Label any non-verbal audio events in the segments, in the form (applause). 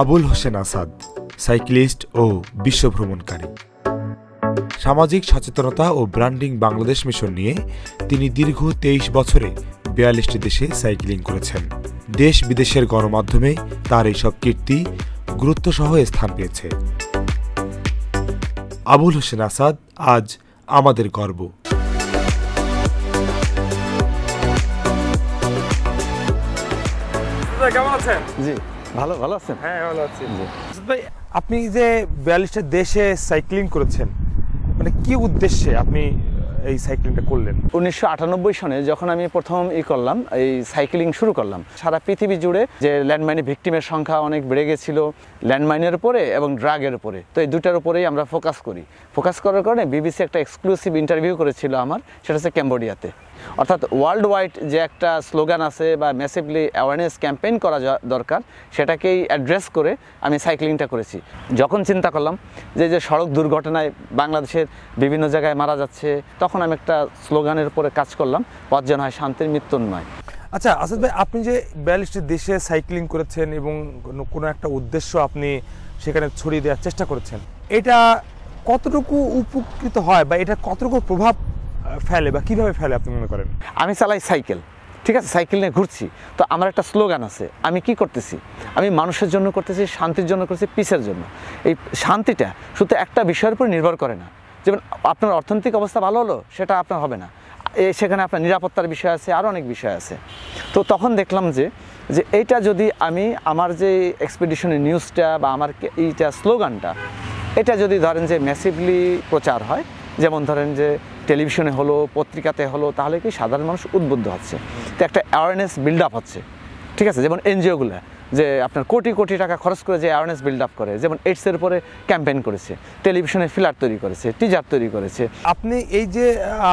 Abul Hossain Asad cyclist ও বিশ্বভ্রমণকারী সামাজিক সচেতনতা ও ব্র্যান্ডিং বাংলাদেশ মিশন নিয়ে তিনি দীর্ঘ তেইশ বছরে বিয়াল্লিশটি দেশে সাইক্লিং করেছেন দেশ বিদেশের গণমাধ্যমে তার এইসব কীর্তি গুরুত্বসহ স্থান পেয়েছে আবুল হোসেন আসাদ আজ আমাদের গর্ব কেমন আছেন জি ভালো ভালো আছেন হ্যাঁ ভালো আছি ভাই আপনি যে বিয়াল্লিশটা দেশে সাইক্লিং করেছেন মানে কি উদ্দেশ্যে আপনি এই সাইক্লিংটা করলেন উনিশশো সনে যখন আমি প্রথম ই করলাম এই সাইক্লিং শুরু করলাম সারা পৃথিবী জুড়ে যে ল্যান্ডমাইনের ভিক্টিমের সংখ্যা অনেক বেড়ে গেছিলো ল্যান্ডমাইনের উপরে এবং ড্রাগের উপরে তো এই দুটার উপরেই আমরা ফোকাস করি ফোকাস করার কারণে বিবিসি একটা এক্সক্লুসিভ ইন্টারভিউ করেছিল আমার সেটা হচ্ছে ক্যাম্বোডিয়াতে অর্থাৎ ওয়ার্ল্ড ওয়াইড যে একটা স্লোগান আছে বা মেসিভলি অ্যাওয়ারনেস ক্যাম্পেইন করা দরকার সেটাকেই অ্যাড্রেস করে আমি সাইক্লিংটা করেছি যখন চিন্তা করলাম যে যে সড়ক দুর্ঘটনায় বাংলাদেশের বিভিন্ন জায়গায় মারা যাচ্ছে তখন আমি একটা স্লোগানের উপরে কাজ করলাম পর্যন হয় শান্তির মৃত্যু নয় আচ্ছা আসাদ ভাই আপনি যে বিয়াল্লিশটি দেশে সাইক্লিং করেছেন এবং কোনো একটা উদ্দেশ্য আপনি সেখানে ছড়িয়ে দেওয়ার চেষ্টা করেছেন এটা কতটুকু উপকৃত হয় বা এটা কতটুকু প্রভাব ফেলে বা কীভাবে ফেলে আপনি মনে করেন আমি চালাই সাইকেল ঠিক আছে সাইকেল নিয়ে ঘুরছি তো আমার একটা স্লোগান আছে আমি কি করতেছি আমি মানুষের জন্য করতেছি শান্তির জন্য করতেছি পিসের জন্য এই শান্তিটা শুধু একটা বিষয়ের উপর নির্ভর করে না যেমন আপনার অর্থনৈতিক অবস্থা ভালো হলো সেটা আপনার হবে না সেখানে আপনার নিরাপত্তার বিষয় আছে আরও অনেক বিষয় আছে তো তখন দেখলাম যে যে এইটা যদি আমি আমার যে এক্সপেডিশনের নিউজটা বা আমার এইটা স্লোগানটা এটা যদি ধরেন যে ম্যাসিভলি প্রচার হয় যেমন ধরেন যে টেলিভিশনে হলো পত্রিকাতে হলো তাহলে কি সাধারণ মানুষ উদ্বুদ্ধ হচ্ছে তো একটা অ্যাওয়ারনেস বিল্ড আপ হচ্ছে ঠিক আছে যেমন এনজিওগুলো যে আপনার কোটি কোটি টাকা খরচ করে যে অ্যাওয়ারনেস বিল্ড আপ করে যেমন এইডসের উপরে ক্যাম্পেইন করেছে টেলিভিশনে ফিলার তৈরি করেছে টিজার তৈরি করেছে আপনি এই যে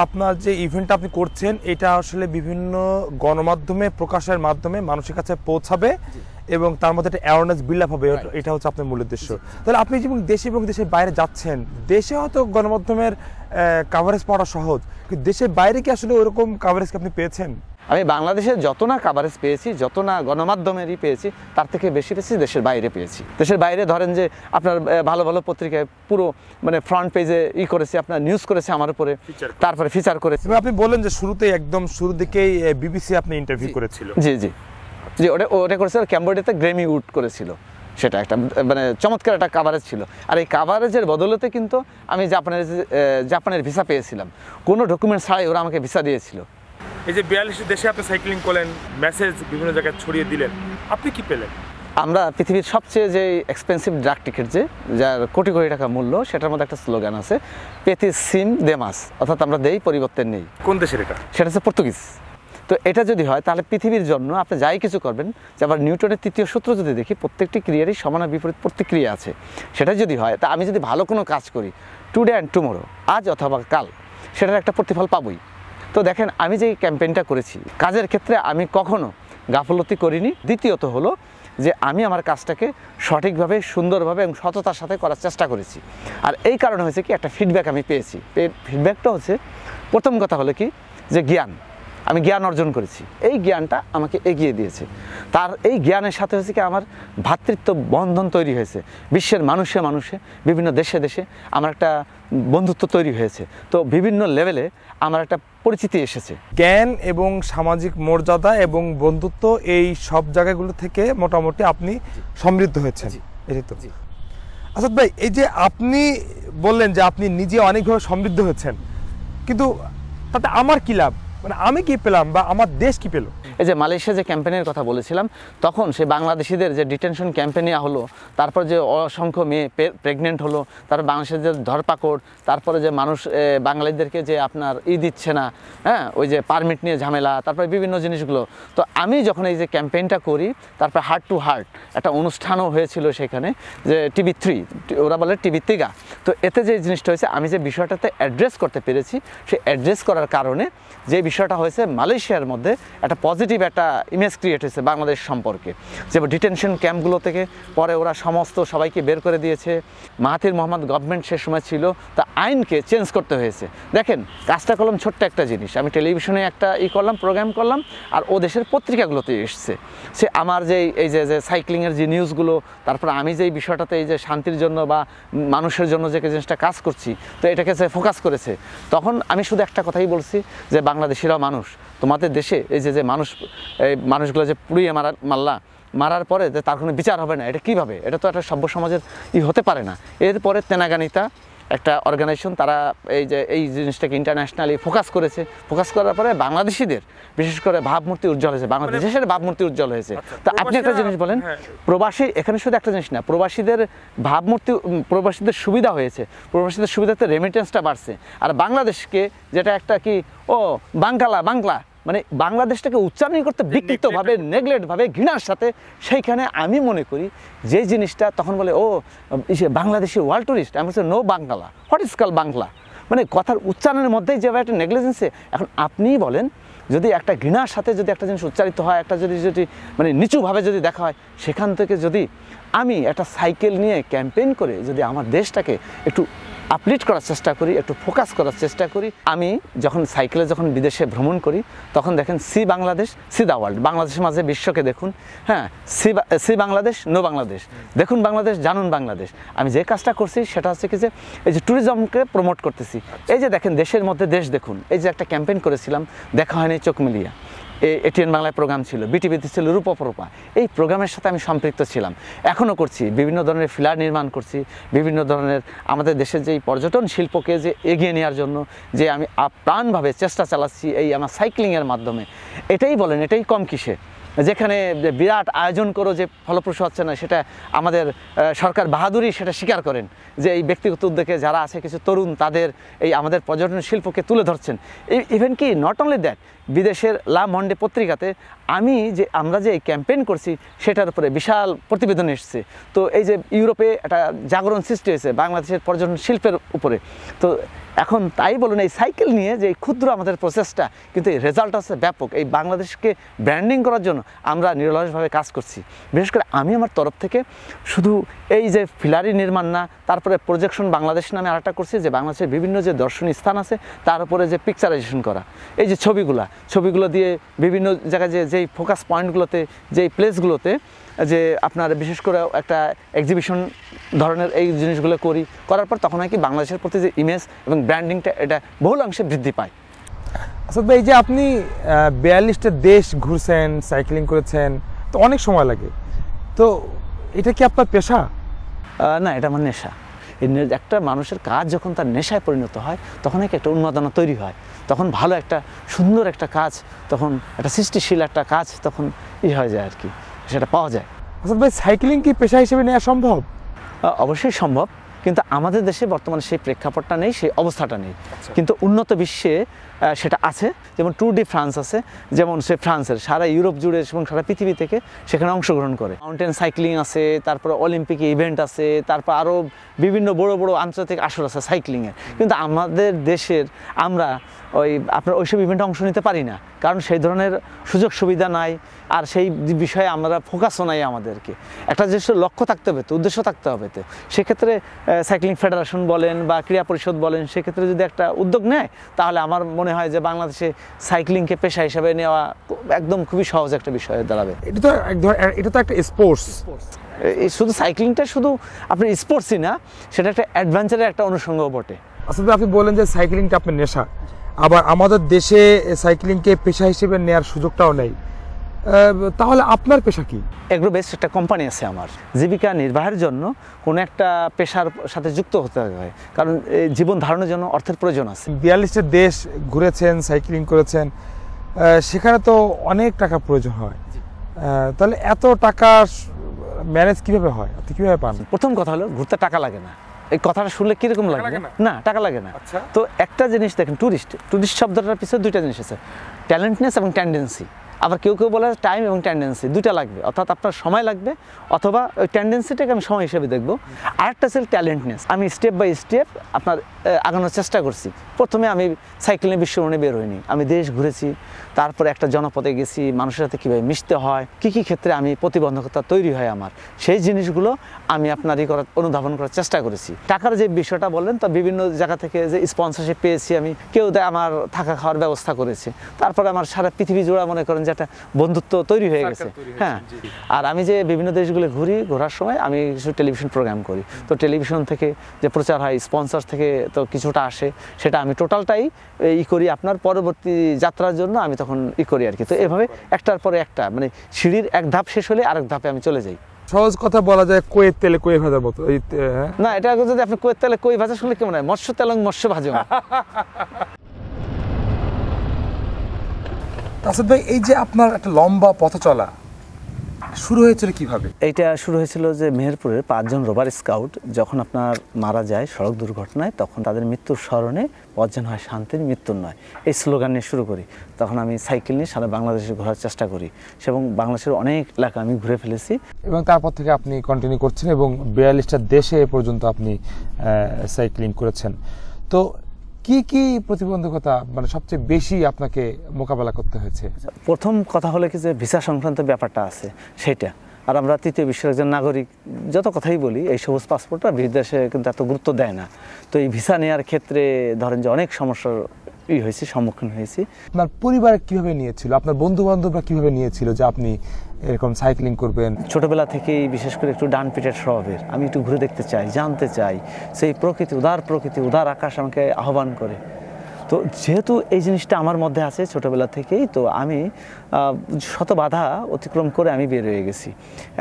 আপনার যে ইভেন্টটা আপনি করছেন এটা আসলে বিভিন্ন গণমাধ্যমে প্রকাশের মাধ্যমে মানুষের কাছে পৌঁছাবে এবং তার মধ্যে একটা অ্যাওয়ারনেস বিল্ড আপ হবে এটা হচ্ছে আপনার মূল উদ্দেশ্য তাহলে আপনি যেমন দেশে এবং দেশের বাইরে যাচ্ছেন দেশে হয়তো গণমাধ্যমের কাভারেজ পাওয়াটা সহজ কিন্তু দেশের বাইরে কি আসলে ওরকম কাভারেজ কি আপনি পেয়েছেন আমি বাংলাদেশের যত না কাভারেজ পেয়েছি যত না গণমাধ্যমেরই পেয়েছি তার থেকে বেশি বেশি দেশের বাইরে পেয়েছি দেশের বাইরে ধরেন যে আপনার ভালো ভালো পত্রিকায় পুরো মানে ফ্রন্ট পেজে ই করেছে আপনার নিউজ করেছে আমার উপরে তারপরে ফিচার করেছে আপনি বলেন যে শুরুতে একদম শুরু দিকেই বিবিসি আপনি ইন্টারভিউ করেছিল জি জি জি ওটা ওটা করেছিল ক্যাম্বোডিয়াতে গ্রেমি উড করেছিল সেটা একটা মানে চমৎকার একটা কাভারেজ ছিল আর এই কাভারেজের বদলতে কিন্তু আমি জাপানের জাপানের ভিসা পেয়েছিলাম কোনো ডকুমেন্ট ছাড়াই ওরা আমাকে ভিসা দিয়েছিল এই যে বিয়াল্লিশটি দেশে আপনি সাইক্লিং করলেন মেসেজ বিভিন্ন জায়গায় ছড়িয়ে দিলেন আপনি কি পেলেন আমরা পৃথিবীর সবচেয়ে যে এক্সপেন্সিভ ড্রাগ টিকিট যে যার কোটি কোটি টাকা মূল্য সেটার মধ্যে একটা স্লোগান আছে পেতি সিম দেমাস অর্থাৎ আমরা দেই পরিবর্তন নেই কোন দেশের এটা সেটা হচ্ছে পর্তুগিজ তো এটা যদি হয় তাহলে পৃথিবীর জন্য আপনি যাই কিছু করবেন যে আবার নিউটনের তৃতীয় সূত্র যদি দেখি প্রত্যেকটি ক্রিয়ারই সমান বিপরীত প্রতিক্রিয়া আছে সেটা যদি হয় তা আমি যদি ভালো কোনো কাজ করি টুডে অ্যান্ড টুমোরো আজ অথবা কাল সেটার একটা প্রতিফল পাবই তো দেখেন আমি যে ক্যাম্পেইনটা করেছি কাজের ক্ষেত্রে আমি কখনো গাফলতি করিনি দ্বিতীয়ত হলো যে আমি আমার কাজটাকে সঠিকভাবে সুন্দরভাবে এবং সততার সাথে করার চেষ্টা করেছি আর এই কারণে হয়েছে কি একটা ফিডব্যাক আমি পেয়েছি ফিডব্যাকটা হচ্ছে প্রথম কথা হলো কি যে জ্ঞান আমি জ্ঞান অর্জন করেছি এই জ্ঞানটা আমাকে এগিয়ে দিয়েছে তার এই জ্ঞানের সাথে হচ্ছে কি আমার ভ্রাতৃত্ব বন্ধন তৈরি হয়েছে বিশ্বের মানুষে মানুষে বিভিন্ন দেশে দেশে আমার একটা বন্ধুত্ব তৈরি হয়েছে তো বিভিন্ন লেভেলে আমার একটা পরিচিতি এসেছে জ্ঞান এবং সামাজিক মর্যাদা এবং বন্ধুত্ব এই সব জায়গাগুলো থেকে মোটামুটি আপনি সমৃদ্ধ হয়েছেন এটাই তো আসাদ ভাই এই যে আপনি বললেন যে আপনি নিজে অনেকভাবে সমৃদ্ধ হয়েছেন কিন্তু তাতে আমার কী লাভ মানে আমি কি পেলাম বা আমার দেশ কি পেলো এই যে মালয়েশিয়া যে ক্যাম্পেনের কথা বলেছিলাম তখন সে বাংলাদেশিদের যে ডিটেনশন ক্যাম্পে নেওয়া হলো তারপর যে অসংখ্য মেয়ে প্রেগনেন্ট হলো তারপর বাংলাদেশের যে ধরপাকড় তারপরে যে মানুষ বাঙালিদেরকে যে আপনার ই দিচ্ছে না হ্যাঁ ওই যে পারমিট নিয়ে ঝামেলা তারপরে বিভিন্ন জিনিসগুলো তো আমি যখন এই যে ক্যাম্পেইনটা করি তারপর হার্ট টু হার্ট একটা অনুষ্ঠানও হয়েছিল সেখানে যে টিভি থ্রি ওরা বলে টিভি তিগা তো এতে যে জিনিসটা হয়েছে আমি যে বিষয়টাতে অ্যাড্রেস করতে পেরেছি সেই অ্যাড্রেস করার কারণে যে বিষয়টা হয়েছে মালয়েশিয়ার মধ্যে একটা পজিটিভ পজিটিভ একটা ইমেজ ক্রিয়েট হয়েছে বাংলাদেশ সম্পর্কে যে ডিটেনশন ক্যাম্পগুলো থেকে পরে ওরা সমস্ত সবাইকে বের করে দিয়েছে মাহাতির মোহাম্মদ গভর্নমেন্ট সে সময় ছিল তা আইনকে চেঞ্জ করতে হয়েছে দেখেন কাজটা করলাম ছোট্ট একটা জিনিস আমি টেলিভিশনে একটা ই করলাম প্রোগ্রাম করলাম আর ও দেশের পত্রিকাগুলোতে এসছে সে আমার যে এই যে যে সাইক্লিংয়ের যে নিউজগুলো তারপর আমি যে বিষয়টাতে এই যে শান্তির জন্য বা মানুষের জন্য যে জিনিসটা কাজ করছি তো এটাকে সে ফোকাস করেছে তখন আমি শুধু একটা কথাই বলছি যে বাংলাদেশিরাও মানুষ তোমাদের দেশে এই যে যে মানুষ এই মানুষগুলো যে পুড়িয়ে মারা মারলা মারার পরে যে তার কোনো বিচার হবে না এটা কিভাবে এটা তো একটা সভ্য সমাজের ই হতে পারে না এরপরে তেনাগানিতা একটা অর্গানাইজেশন তারা এই যে এই জিনিসটাকে ইন্টারন্যাশনালি ফোকাস করেছে ফোকাস করার পরে বাংলাদেশিদের বিশেষ করে ভাবমূর্তি উজ্জ্বল হয়েছে বাংলাদেশের মানে ভাবমূর্তি উজ্জ্বল হয়েছে আচ্ছা, তো আপনি একটা জিনিস বলেন হ্যাঁ। প্রবাসী এখানে শুধু একটা জিনিস না প্রবাসীদের ভাবমূর্তি প্রবাসীদের সুবিধা হয়েছে প্রবাসীদের সুবিধাতে রেমিটেন্সটা বাড়ছে আর বাংলাদেশকে যেটা একটা কি ও বাংলা বাংলা মানে বাংলাদেশটাকে উচ্চারণ করতে বিকৃতভাবে নেগলেক্টভাবে ঘৃণার সাথে সেইখানে আমি মনে করি যে জিনিসটা তখন বলে ও বাংলাদেশি ওয়ার্ল্ড টুরিস্ট আমি বলছি no Bangla what is call Bangla মানে কথার উচ্চারণের মধ্যেই যেভাবে একটা নেগলেজেন্সে এখন আপনিই বলেন যদি একটা ঘৃণার সাথে যদি একটা জিনিস উচ্চারিত হয় একটা যদি যদি মানে নিচুভাবে যদি দেখা হয় সেখান থেকে যদি আমি একটা সাইকেল নিয়ে ক্যাম্পেইন করে যদি আমার দেশটাকে একটু আপলিট করার চেষ্টা করি একটু ফোকাস করার চেষ্টা করি আমি যখন সাইকেলে যখন বিদেশে ভ্রমণ করি তখন দেখেন see Bangladesh see the world বাংলাদেশের মাঝে বিশ্বকে দেখুন হ্যাঁ see see Bangladesh no Bangladesh দেখুন বাংলাদেশ জানুন বাংলাদেশ আমি যে কাজটা করছি সেটা হচ্ছে কি যে এই যে ট্যুরিজমকে প্রমোট করতেছি এই যে দেখেন দেশের মধ্যে দেশ দেখুন এই যে একটা ক্যাম্পেইন করেছিলাম দেখা হয়নি চোখ মিলিয়া এটিএন বাংলায় প্রোগ্রাম ছিল বিটিভিতে ছিল রূপপরূপা এই প্রোগ্রামের সাথে আমি সম্পৃক্ত ছিলাম এখনও করছি বিভিন্ন ধরনের ফিলার নির্মাণ করছি বিভিন্ন ধরনের আমাদের দেশের যেই পর্যটন শিল্পকে যে এগিয়ে নেওয়ার জন্য যে আমি আপ্রাণভাবে চেষ্টা চালাচ্ছি এই আমার সাইক্লিংয়ের মাধ্যমে এটাই বলেন এটাই কম কিসে যেখানে বিরাট আয়োজন করো যে ফলপ্রসূ হচ্ছে না সেটা আমাদের সরকার বাহাদুরই সেটা স্বীকার করেন যে এই ব্যক্তিগত উদ্যোগে যারা আছে কিছু তরুণ তাদের এই আমাদের পর্যটন শিল্পকে তুলে ধরছেন ইভেন কি নট অনলি দ্যাট বিদেশের লা মন্ডে পত্রিকাতে আমি যে আমরা যে ক্যাম্পেইন করছি সেটার উপরে বিশাল প্রতিবেদন এসছে তো এই যে ইউরোপে একটা জাগরণ সৃষ্টি হয়েছে বাংলাদেশের পর্যটন শিল্পের উপরে তো এখন তাই বলুন এই সাইকেল নিয়ে যে ক্ষুদ্র আমাদের প্রসেসটা কিন্তু এই রেজাল্ট আছে ব্যাপক এই বাংলাদেশকে ব্র্যান্ডিং করার জন্য আমরা নিরলসভাবে কাজ করছি বিশেষ করে আমি আমার তরফ থেকে শুধু এই যে ফিলারি নির্মাণ না তারপরে প্রজেকশন বাংলাদেশ নামে আরেকটা করছি যে বাংলাদেশের বিভিন্ন যে দর্শনীয় স্থান আছে তার উপরে যে পিকচারাইজেশন করা এই যে ছবিগুলা ছবিগুলো দিয়ে বিভিন্ন জায়গায় যে যেই ফোকাস পয়েন্টগুলোতে যেই প্লেসগুলোতে যে আপনার বিশেষ করে একটা এক্সিবিশন ধরনের এই জিনিসগুলো করি করার পর তখন আর কি বাংলাদেশের প্রতি যে ইমেজ এবং ব্র্যান্ডিংটা এটা বহুলাংশে বৃদ্ধি পায় আসাদ ভাই এই যে আপনি বিয়াল্লিশটা দেশ ঘুরছেন সাইক্লিং করেছেন তো অনেক সময় লাগে তো এটা কি আপনার পেশা না এটা আমার নেশা একটা মানুষের কাজ যখন তার নেশায় পরিণত হয় তখন একটা উন্মাদনা তৈরি হয় তখন ভালো একটা সুন্দর একটা কাজ তখন একটা সৃষ্টিশীল একটা কাজ তখন ই হয়ে যায় আর কি সেটা পাওয়া যায় আসলে আচ্ছা ভাই সাইকেলিং কি পেশা হিসেবে নেওয়া সম্ভব অবশ্যই সম্ভব কিন্তু আমাদের দেশে বর্তমানে সেই প্রেক্ষাপটটা নেই সেই অবস্থাটা নেই আচ্ছা। কিন্তু উন্নত বিশ্বে সেটা আছে যেমন ট্যুর ডি ফ্রান্স আছে যেমন সে ফ্রান্সের সারা ইউরোপ জুড়ে এবং সারা পৃথিবী থেকে সেখানে অংশগ্রহণ করে মাউন্টেন সাইক্লিং আছে তারপর অলিম্পিক ইভেন্ট আছে তারপর আরও বিভিন্ন বড় বড় আন্তর্জাতিক আসর আছে সাইক্লিংয়ের কিন্তু আমাদের দেশের আমরা ওই আপনার ওইসব ইভেন্টে অংশ নিতে পারি না কারণ সেই ধরনের সুযোগ সুবিধা নাই আর সেই বিষয়ে আমরা ফোকাসও নাই আমাদেরকে একটা যে লক্ষ্য থাকতে হবে তো উদ্দেশ্য থাকতে হবে তো সেক্ষেত্রে সাইক্লিং ফেডারেশন বলেন বা ক্রীড়া পরিষদ বলেন সেক্ষেত্রে যদি একটা উদ্যোগ নেয় তাহলে আমার মনে মনে হয় যে বাংলাদেশে সাইক্লিংকে পেশা হিসাবে নেওয়া একদম খুবই সহজ একটা বিষয়ে দাঁড়াবে এটা তো এটা তো একটা স্পোর্টস শুধু সাইক্লিংটা শুধু আপনার স্পোর্টসই না সেটা একটা অ্যাডভেঞ্চারের একটা অনুষঙ্গ বটে আসলে আচ্ছা, আপনি বললেন যে সাইক্লিংটা আপনার নেশা আবার আমাদের দেশে সাইক্লিংকে পেশা হিসেবে নেওয়ার সুযোগটাও নেই তাহলে আপনার পেশা কি এগ্রো বেস্ট একটা কোম্পানি আছে আমার জীবিকা নির্বাহের জন্য কোনো একটা পেশার সাথে যুক্ত হতে হয় কারণ জীবন ধারণের জন্য অর্থের প্রয়োজন আছে বিয়াল্লিশটা দেশ ঘুরেছেন সাইক্লিং করেছেন সেখানে তো অনেক টাকা প্রয়োজন হয় তাহলে এত টাকা ম্যানেজ কিভাবে হয় আপনি কিভাবে পান প্রথম কথা হলো ঘুরতে টাকা লাগে না এই কথাটা শুনলে কিরকম লাগে না টাকা লাগে না আচ্ছা। তো একটা জিনিস দেখেন ট্যুরিস্ট ট্যুরিস্ট শব্দটার পিছনে দুইটা জিনিস আছে ট্যালেন্টনেস এবং টেন্ডেন্সি আবার কেউ কেউ বলে টাইম এবং টেন্ডেন্সি দুটা লাগবে অর্থাৎ আপনার সময় লাগবে অথবা ওই টেন্ডেন্সিটাকে আমি সময় হিসেবে দেখব আরেকটা সেল ট্যালেন্টনেস আমি স্টেপ বাই স্টেপ আপনার আগানোর চেষ্টা করছি প্রথমে আমি সাইকেলে বিশ্বরণে বের হইনি আমি দেশ ঘুরেছি তারপরে একটা জনপদে গেছি মানুষের সাথে কীভাবে মিশতে হয় কি কি ক্ষেত্রে আমি প্রতিবন্ধকতা তৈরি হয় আমার সেই জিনিসগুলো আমি আপনার ই করার অনুধাবন করার চেষ্টা করেছি টাকার যে বিষয়টা বললেন তা বিভিন্ন জায়গা থেকে যে স্পন্সরশিপ পেয়েছি আমি কেউ আমার থাকা খাওয়ার ব্যবস্থা করেছে তারপরে আমার সারা পৃথিবী জোড়া মনে করেন যে একটা বন্ধুত্ব তৈরি হয়ে গেছে হ্যাঁ আর আমি যে বিভিন্ন দেশগুলো ঘুরি ঘোরার সময় আমি কিছু টেলিভিশন প্রোগ্রাম করি তো টেলিভিশন থেকে যে প্রচার হয় স্পন্সার থেকে তো কিছুটা আসে সেটা আমি টোটালটাই ই করি আপনার পরবর্তী যাত্রার জন্য আমি তখন ই করি আর কি তো এভাবে একটার পরে একটা মানে সিঁড়ির এক ধাপ শেষ হলে আরেক ধাপে আমি চলে যাই সহজ কথা বলা যায় কোয়ের তেলে কোয়ে ভাজার মতো হ্যাঁ? না এটা যদি আপনি কোয়ের তেলে কই ভাজা শুনলে কেমন হয় মৎস্য তেলং মৎস্য ভাজা (laughs) আসাদ ভাই এই যে আপনার একটা লম্বা পথ চলা শুরু হয়েছিল কিভাবে এটা শুরু হয়েছিল যে মেহেরপুরের পাঁচজন রোবার স্কাউট যখন আপনার মারা যায় সড়ক দুর্ঘটনায় তখন তাদের মৃত্যুর স্মরণে পাঁচজন হয় শান্তির মৃত্যুর নয় এই স্লোগান নিয়ে শুরু করি তখন আমি সাইকেল নিয়ে সারা বাংলাদেশে ঘোরার চেষ্টা করি এবং বাংলাদেশের অনেক এলাকা আমি ঘুরে ফেলেছি এবং তারপর থেকে আপনি কন্টিনিউ করছেন এবং বিয়াল্লিশটা দেশে এ পর্যন্ত আপনি সাইক্লিং করেছেন তো কি কি প্রতিবন্ধকতা মানে সবচেয়ে বেশি আপনাকে মোকাবেলা করতে হয়েছে প্রথম কথা হলো কি যে ভিসা সংক্রান্ত ব্যাপারটা আছে সেটা আর আমরা তৃতীয় বিশ্বের একজন নাগরিক যত কথাই বলি এই সবুজ পাসপোর্টটা বিদেশে কিন্তু এত গুরুত্ব দেয় না তো এই ভিসা নেওয়ার ক্ষেত্রে ধরেন যে অনেক সমস্যার ই হয়েছে সম্মুখীন হয়েছি আপনার পরিবার কিভাবে নিয়েছিল আপনার বন্ধু বান্ধবরা কিভাবে নিয়েছিল যে আপনি এরকম সাইক্লিং করবেন ছোটবেলা থেকেই বিশেষ করে একটু ডান পিটের স্বভাবের আমি একটু ঘুরে দেখতে চাই জানতে চাই সেই প্রকৃতি উদার প্রকৃতি উদার আকাশ আমাকে আহ্বান করে তো যেহেতু এই জিনিসটা আমার মধ্যে আছে ছোটোবেলা থেকেই তো আমি শত বাধা অতিক্রম করে আমি বের হয়ে গেছি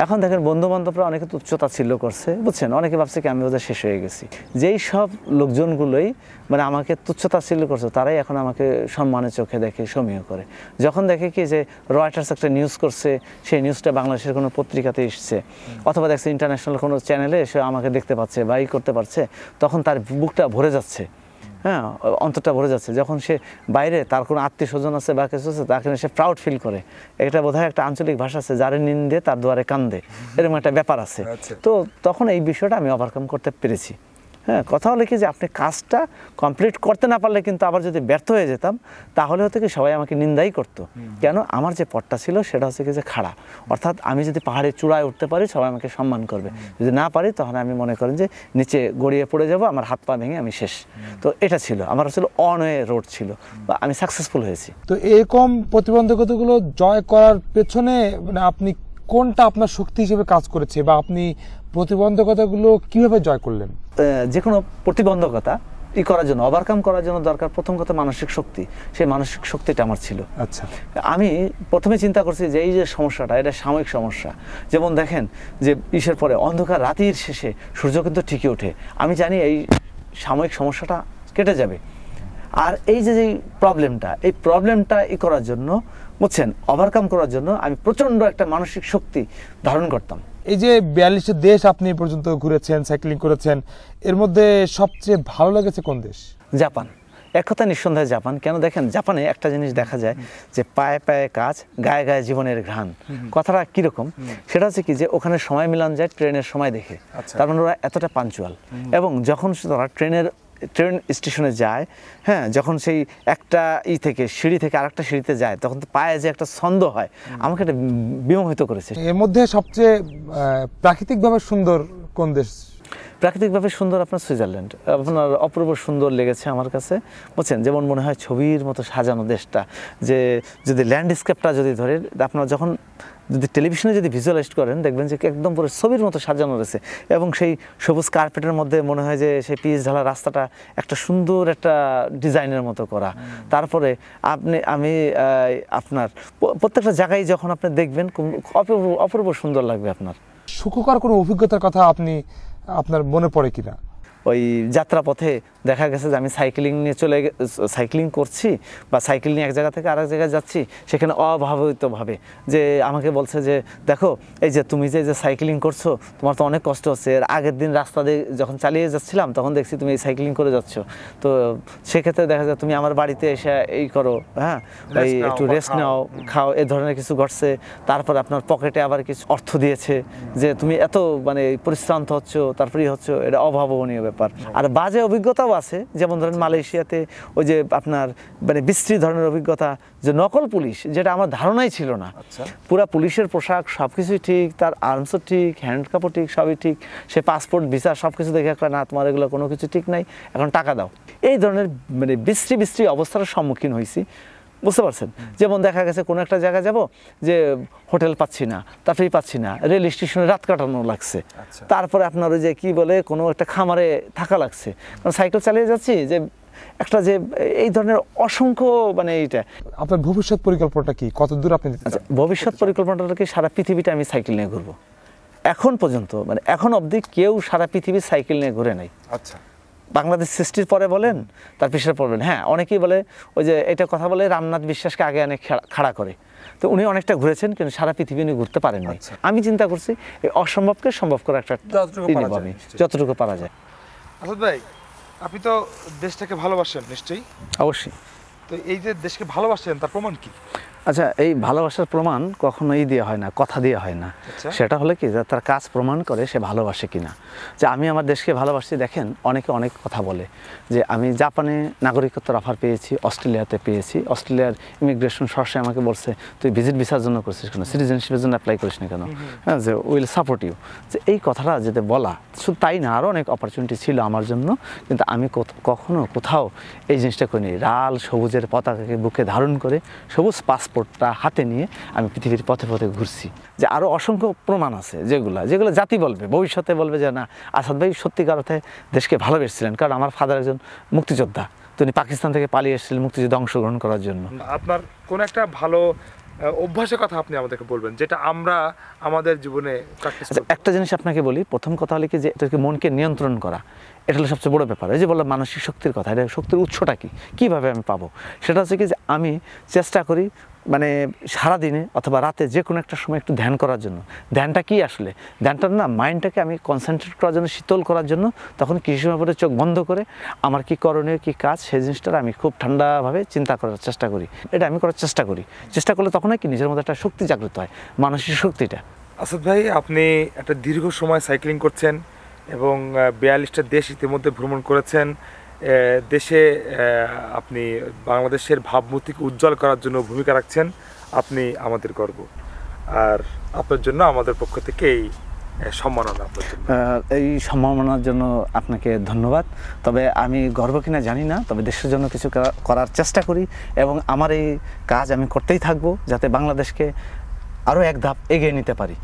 এখন দেখেন বন্ধুবান্ধবরা অনেকে উচ্চতা ছিল করছে বুঝছেন অনেকে ভাবছে কি আমি বোধহয় শেষ হয়ে গেছি যেই সব লোকজনগুলোই মানে আমাকে তুচ্ছতা ছিল করছে তারাই এখন আমাকে সম্মানে চোখে দেখে সমীহ করে যখন দেখে কি যে রয়টার্স একটা নিউজ করছে সেই নিউজটা বাংলাদেশের কোনো পত্রিকাতে এসছে অথবা দেখছে ইন্টারন্যাশনাল কোনো চ্যানেলে এসে আমাকে দেখতে পাচ্ছে বা ই করতে পারছে তখন তার বুকটা ভরে যাচ্ছে হ্যাঁ অন্তরটা ভরে যাচ্ছে যখন সে বাইরে তার কোনো আত্মীয় স্বজন আছে বা কিছু আছে তাকে সে প্রাউড ফিল করে এটা বোধহয় একটা আঞ্চলিক ভাষা আছে যারে নিন্দে তার দুয়ারে কান্দে এরকম একটা ব্যাপার আছে আচ্ছা। তো তখন এই বিষয়টা আমি ওভারকাম করতে পেরেছি হ্যাঁ কথা হলে কি যে আপনি কাজটা কমপ্লিট করতে না পারলে কিন্তু আবার যদি ব্যর্থ হয়ে যেতাম তাহলে হতো কি সবাই আমাকে নিন্দাই করতো কেন আমার যে পটটা ছিল সেটা হচ্ছে কি যে খাড়া অর্থাৎ আমি যদি পাহাড়ের চূড়ায় উঠতে পারি সবাই আমাকে সম্মান করবে যদি না পারি তখন আমি মনে করেন যে নিচে গড়িয়ে পড়ে যাব আমার হাত পা ভেঙে আমি শেষ তো এটা ছিল আমার অন ওয়ে রোড ছিল বা আমি সাকসেসফুল হয়েছি তো এরকম প্রতিবন্ধকতাগুলো জয় করার পেছনে মানে আপনি কোনটা আপনার শক্তি হিসেবে কাজ করেছে বা আপনি প্রতিবন্ধকতাগুলো কিভাবে জয় করলেন যে কোনো প্রতিবন্ধকতা ই করার জন্য ওভারকাম করার জন্য দরকার প্রথম কথা মানসিক শক্তি সেই মানসিক শক্তিটা আমার ছিল আচ্ছা আমি প্রথমে চিন্তা করছি যে এই যে সমস্যাটা এটা সাময়িক সমস্যা যেমন দেখেন যে ইসের পরে অন্ধকার রাতির শেষে সূর্য কিন্তু ঠিকই ওঠে আমি জানি এই সাময়িক সমস্যাটা কেটে যাবে আর এই যে যে প্রবলেমটা এই প্রবলেমটা ই করার জন্য বুঝছেন ওভারকাম করার জন্য আমি প্রচণ্ড একটা মানসিক শক্তি ধারণ করতাম এই যে বিয়াল্লিশটা দেশ আপনি পর্যন্ত ঘুরেছেন সাইক্লিং করেছেন এর মধ্যে সবচেয়ে ভালো লেগেছে কোন দেশ জাপান এক কথা নিঃসন্দেহে জাপান কেন দেখেন জাপানে একটা জিনিস দেখা যায় যে পায়ে পায়ে কাজ গায়ে গায়ে জীবনের ঘ্রাণ কথাটা কীরকম সেটা হচ্ছে কি যে ওখানে সময় মিলান যায় ট্রেনের সময় দেখে আচ্ছা। তার মানে ওরা এতটা পাঞ্চুয়াল এবং যখন তারা ট্রেনের ট্রেন স্টেশনে যায় হ্যাঁ যখন সেই একটা ই থেকে সিঁড়ি থেকে আরেকটা সিঁড়িতে যায় তখন তো পায়ে যে একটা ছন্দ হয় আমাকে এটা বিমোহিত করেছে এর মধ্যে সবচেয়ে প্রাকৃতিকভাবে সুন্দর কোন দেশ প্রাকৃতিকভাবে সুন্দর আপনার সুইজারল্যান্ড আপনার অপূর্ব সুন্দর লেগেছে আমার কাছে বুঝছেন যেমন মনে হয় ছবির মতো সাজানো দেশটা যে যদি ল্যান্ডস্কেপটা যদি ধরে আপনার যখন যদি টেলিভিশনে যদি ভিজুয়ালাইজ করেন দেখবেন যে একদম পুরো ছবির মতো সাজানো রয়েছে এবং সেই সবুজ কার্পেটের মধ্যে মনে হয় যে সেই পিচ ঢালা রাস্তাটা একটা সুন্দর একটা ডিজাইনের মতো করা তারপরে আপনি আমি আপনার প্রত্যেকটা জায়গায় যখন আপনি দেখবেন অপূর্ব অপূর্ব সুন্দর লাগবে আপনার সুখকর কোনো অভিজ্ঞতার কথা আপনি আপনার মনে পড়ে কিনা ওই যাত্রাপথে দেখা গেছে যে আমি সাইক্লিং নিয়ে চলে সাইক্লিং করছি বা সাইকেল নিয়ে এক জায়গা থেকে আরেক জায়গায় যাচ্ছি সেখানে অভাবিতভাবে যে আমাকে বলছে যে দেখো এই যে তুমি যে যে সাইক্লিং করছো তোমার তো অনেক কষ্ট হচ্ছে এর আগের দিন রাস্তা দিয়ে যখন চালিয়ে যাচ্ছিলাম তখন দেখছি তুমি এই সাইক্লিং করে যাচ্ছ তো সেক্ষেত্রে দেখা যায় তুমি আমার বাড়িতে এসে এই করো হ্যাঁ এই একটু রেস্ট নাও খাও এ ধরনের কিছু ঘটছে তারপর আপনার পকেটে আবার কিছু অর্থ দিয়েছে যে তুমি এত মানে পরিশ্রান্ত হচ্ছ তারপরেই হচ্ছ এটা অভাবনীয় ব্যাপার ব্যাপার আর বাজে অভিজ্ঞতাও আছে যেমন ধরেন মালয়েশিয়াতে ওই যে আপনার মানে বিস্তৃত ধরনের অভিজ্ঞতা যে নকল পুলিশ যেটা আমার ধারণাই ছিল না আচ্ছা। পুরা পুলিশের পোশাক সব কিছুই ঠিক তার আর্মসও ঠিক হ্যান্ড কাপড় ঠিক সবই ঠিক সে পাসপোর্ট ভিসা সব কিছু দেখে একটা না তোমার এগুলো কোনো কিছু ঠিক নাই এখন টাকা দাও এই ধরনের মানে বিশ্রী বিশ্রী অবস্থার সম্মুখীন হয়েছি বুঝতে পারছেন যেমন দেখা গেছে কোনো একটা জায়গায় যাব যে হোটেল পাচ্ছি না তারপরে পাচ্ছি না রেল স্টেশনে রাত কাটানো লাগছে আচ্ছা। তারপরে আপনার ওই যে কি বলে কোনো একটা খামারে থাকা লাগছে কারণ মানে সাইকেল চালিয়ে যাচ্ছি যে একটা যে এই ধরনের অসংখ্য মানে এইটা আপনার ভবিষ্যৎ পরিকল্পনাটা কি কত দূর আপনি আচ্ছা, ভবিষ্যৎ পরিকল্পনাটা কি সারা পৃথিবীটা আমি সাইকেল নিয়ে ঘুরবো এখন পর্যন্ত মানে এখন অবধি কেউ সারা পৃথিবীর সাইকেল নিয়ে ঘুরে নাই আচ্ছা বাংলাদেশ সৃষ্টির পরে বলেন তার পিসের পড়বেন হ্যাঁ অনেকেই বলে ওই যে এটা কথা বলে রামনাথ বিশ্বাসকে আগে অনেক খাড়া করে তো উনি অনেকটা ঘুরেছেন কিন্তু সারা পৃথিবী উনি ঘুরতে পারেন না আচ্ছা। আমি চিন্তা করছি এই অসম্ভবকে সম্ভব করে একটা আমি যতটুকু পারা যায় আসাদ ভাই আপনি তো দেশটাকে ভালোবাসেন নিশ্চয়ই অবশ্যই তো এই যে দেশকে ভালোবাসেন তার প্রমাণ কি আচ্ছা এই ভালোবাসার প্রমাণ কখনোই দেওয়া হয় না কথা দেওয়া হয় না আচ্ছা। সেটা হলে কি তার কাজ প্রমাণ করে সে ভালোবাসে কিনা যে আমি আমার দেশকে ভালোবাসি দেখেন অনেকে অনেক কথা বলে যে আমি জাপানে নাগরিকত্বের অফার পেয়েছি অস্ট্রেলিয়াতে পেয়েছি অস্ট্রেলিয়ার ইমিগ্রেশন সরাসরি আমাকে বলছে তুই ভিজিট ভিসার জন্য করছিস কেন সিটিজেনশিপের জন্য অ্যাপ্লাই করিস না কেন হ্যাঁ যে উইল সাপোর্ট ইউ যে এই কথাটা যেতে বলা শুধু তাই না আরও অনেক অপরচুনিটি ছিল আমার জন্য কিন্তু আমি কখনো কোথাও এই জিনিসটা করিনি লাল সবুজের পতাকাকে বুকে ধারণ করে সবুজ পাস পাসপোর্টটা হাতে নিয়ে আমি পৃথিবীর পথে পথে ঘুরছি যে আরও অসংখ্য প্রমাণ আছে যেগুলো যেগুলো জাতি বলবে ভবিষ্যতে বলবে যে না আসাদ ভাই সত্যিকার অর্থে দেশকে ভালোবেসেছিলেন কারণ আমার ফাদার একজন মুক্তিযোদ্ধা তিনি পাকিস্তান থেকে পালিয়ে এসেছিলেন মুক্তিযুদ্ধে অংশগ্রহণ করার জন্য আপনার কোন একটা ভালো অভ্যাসের কথা আপনি আমাদেরকে বলবেন যেটা আমরা আমাদের জীবনে আচ্ছা, একটা জিনিস আপনাকে বলি প্রথম কথা হলে কি যে এটাকে মনকে নিয়ন্ত্রণ করা এটা হলো সবচেয়ে বড় ব্যাপার এই যে বললাম মানসিক শক্তির কথা এটা শক্তির উৎসটা কী কীভাবে আমি পাবো সেটা হচ্ছে কি যে আমি চেষ্টা করি মানে সারাদিনে অথবা রাতে যে কোনো একটা সময় একটু ধ্যান করার জন্য ধ্যানটা কি আসলে ধ্যানটা না মাইন্ডটাকে আমি কনসেন্ট্রেট করার জন্য শীতল করার জন্য তখন কিছু সময় পরে চোখ বন্ধ করে আমার কি করণীয় কি কাজ সেই জিনিসটার আমি খুব ঠান্ডাভাবে চিন্তা করার চেষ্টা করি এটা আমি করার চেষ্টা করি চেষ্টা করলে তখনই কি নিজের মধ্যে একটা শক্তি জাগ্রত হয় মানসিক শক্তিটা আসাদ ভাই আপনি একটা দীর্ঘ সময় সাইক্লিং করছেন এবং বিয়াল্লিশটা দেশ ইতিমধ্যে ভ্রমণ করেছেন দেশে আপনি বাংলাদেশের ভাবমূর্তিকে উজ্জ্বল করার জন্য ভূমিকা রাখছেন আপনি আমাদের গর্ব আর আপনার জন্য আমাদের পক্ষ থেকে এই সম্মাননা এই সম্মাননার জন্য আপনাকে ধন্যবাদ তবে আমি গর্ব কিনা জানি না তবে দেশের জন্য কিছু করার চেষ্টা করি এবং আমার এই কাজ আমি করতেই থাকবো যাতে বাংলাদেশকে আরও এক ধাপ এগিয়ে নিতে পারি